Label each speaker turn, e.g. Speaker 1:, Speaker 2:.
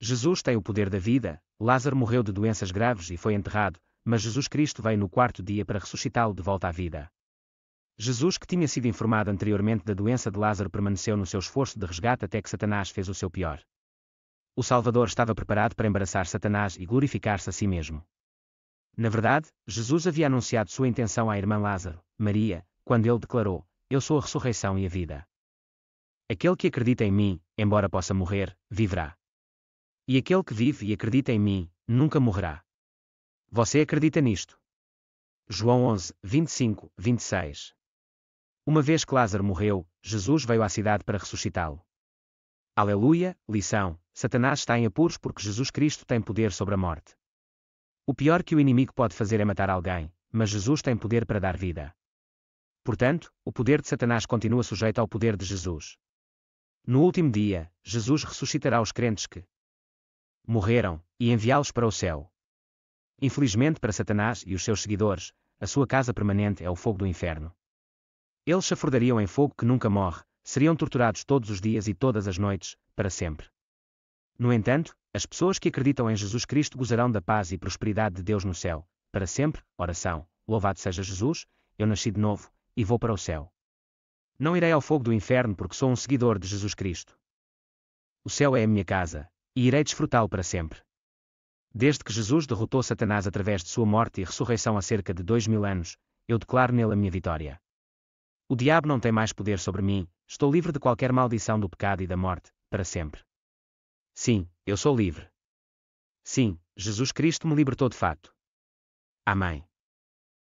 Speaker 1: Jesus tem o poder da vida, Lázaro morreu de doenças graves e foi enterrado, mas Jesus Cristo veio no quarto dia para ressuscitá-lo de volta à vida. Jesus, que tinha sido informado anteriormente da doença de Lázaro, permaneceu no seu esforço de resgate até que Satanás fez o seu pior. O Salvador estava preparado para embaraçar Satanás e glorificar-se a si mesmo. Na verdade, Jesus havia anunciado sua intenção à irmã Lázaro, Maria, quando ele declarou: Eu sou a ressurreição e a vida. Aquele que acredita em mim, embora possa morrer, viverá. E aquele que vive e acredita em mim, nunca morrerá. Você acredita nisto? João 11, 25, 26. Uma vez que Lázaro morreu, Jesus veio à cidade para ressuscitá-lo. Aleluia, lição: Satanás está em apuros porque Jesus Cristo tem poder sobre a morte. O pior que o inimigo pode fazer é matar alguém, mas Jesus tem poder para dar vida. Portanto, o poder de Satanás continua sujeito ao poder de Jesus. No último dia, Jesus ressuscitará os crentes que, morreram, e enviá-los para o céu. Infelizmente para Satanás e os seus seguidores, a sua casa permanente é o fogo do inferno. Eles chafurdariam em fogo que nunca morre, seriam torturados todos os dias e todas as noites, para sempre. No entanto, as pessoas que acreditam em Jesus Cristo gozarão da paz e prosperidade de Deus no céu, para sempre, oração, louvado seja Jesus, eu nasci de novo, e vou para o céu. Não irei ao fogo do inferno porque sou um seguidor de Jesus Cristo. O céu é a minha casa, e irei desfrutá-lo para sempre. Desde que Jesus derrotou Satanás através de sua morte e ressurreição há cerca de dois mil anos, eu declaro nele a minha vitória. O diabo não tem mais poder sobre mim, estou livre de qualquer maldição do pecado e da morte, para sempre. Sim, eu sou livre. Sim, Jesus Cristo me libertou de fato. Amém.